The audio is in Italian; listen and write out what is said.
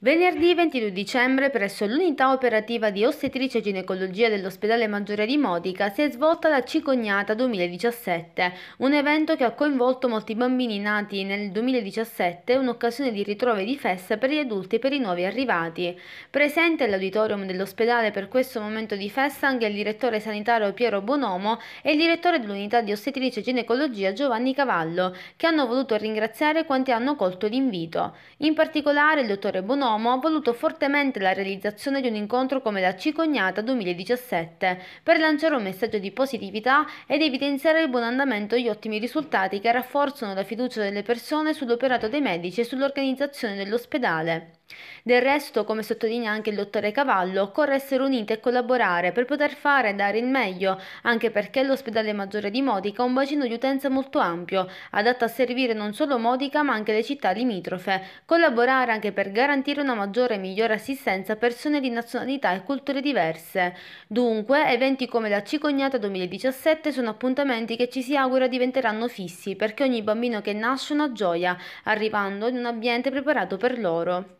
Venerdì 22 dicembre presso l'unità operativa di ostetrice e ginecologia dell'ospedale Maggiore di Modica si è svolta la Cicognata 2017, un evento che ha coinvolto molti bambini nati nel 2017, un'occasione di ritrovo e di festa per gli adulti e per i nuovi arrivati. Presente all'auditorium dell'ospedale per questo momento di festa anche il direttore sanitario Piero Bonomo e il direttore dell'unità di ostetrice e ginecologia Giovanni Cavallo, che hanno voluto ringraziare quanti hanno colto l'invito. In particolare il dottore Bonomo Bonomo ha voluto fortemente la realizzazione di un incontro come la Cicognata 2017 per lanciare un messaggio di positività ed evidenziare il buon andamento e gli ottimi risultati che rafforzano la fiducia delle persone sull'operato dei medici e sull'organizzazione dell'ospedale. Del resto, come sottolinea anche il dottore Cavallo, occorre essere uniti e collaborare per poter fare e dare il meglio, anche perché l'ospedale maggiore di Modica ha un bacino di utenza molto ampio, adatto a servire non solo Modica ma anche le città limitrofe, collaborare anche per garantire una maggiore e migliore assistenza a persone di nazionalità e culture diverse. Dunque, eventi come la Cicognata 2017 sono appuntamenti che ci si augura diventeranno fissi, perché ogni bambino che nasce una gioia, arrivando in un ambiente preparato per loro.